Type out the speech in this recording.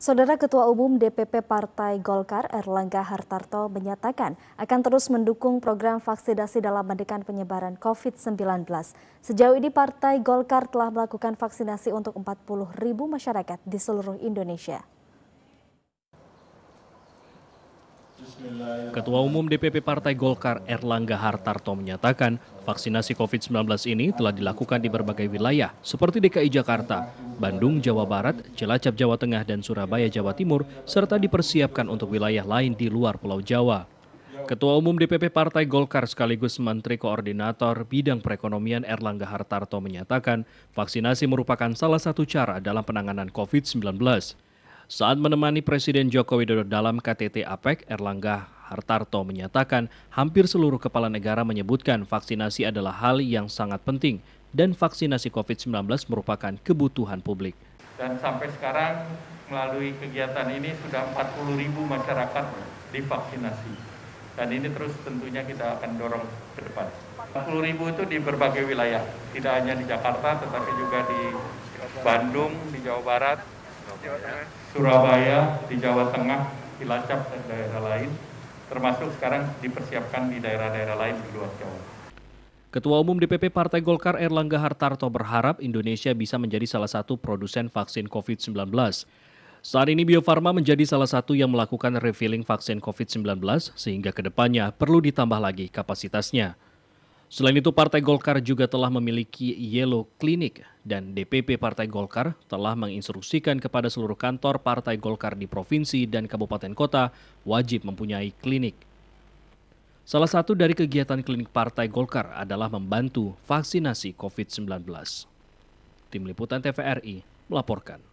Saudara Ketua Umum DPP Partai Golkar Erlangga Hartarto menyatakan akan terus mendukung program vaksinasi dalam menekan penyebaran COVID-19. Sejauh ini Partai Golkar telah melakukan vaksinasi untuk 40 ribu masyarakat di seluruh Indonesia. Ketua Umum DPP Partai Golkar Erlangga Hartarto menyatakan vaksinasi COVID-19 ini telah dilakukan di berbagai wilayah seperti DKI Jakarta, Bandung, Jawa Barat, Cilacap, Jawa Tengah, dan Surabaya, Jawa Timur, serta dipersiapkan untuk wilayah lain di luar Pulau Jawa. Ketua Umum DPP Partai Golkar sekaligus Menteri Koordinator Bidang Perekonomian Erlangga Hartarto menyatakan vaksinasi merupakan salah satu cara dalam penanganan COVID-19. Saat menemani Presiden Joko Widodo dalam KTT APEC, Erlangga Hartarto menyatakan hampir seluruh kepala negara menyebutkan vaksinasi adalah hal yang sangat penting dan vaksinasi COVID-19 merupakan kebutuhan publik. Dan sampai sekarang melalui kegiatan ini sudah 40 ribu masyarakat divaksinasi. Dan ini terus tentunya kita akan dorong ke depan. 40 ribu itu di berbagai wilayah, tidak hanya di Jakarta tetapi juga di Bandung, di Jawa Barat, Surabaya, di Jawa Tengah, Cilacap dan daerah lain, termasuk sekarang dipersiapkan di daerah-daerah lain di luar Jawa. Ketua Umum DPP Partai Golkar Erlangga Hartarto berharap Indonesia bisa menjadi salah satu produsen vaksin COVID-19. Saat ini Bio Farma menjadi salah satu yang melakukan refilling vaksin COVID-19 sehingga kedepannya perlu ditambah lagi kapasitasnya. Selain itu, Partai Golkar juga telah memiliki Yellow Clinic dan DPP Partai Golkar telah menginstruksikan kepada seluruh kantor Partai Golkar di provinsi dan kabupaten kota wajib mempunyai klinik. Salah satu dari kegiatan klinik Partai Golkar adalah membantu vaksinasi COVID-19. Tim Liputan TVRI melaporkan.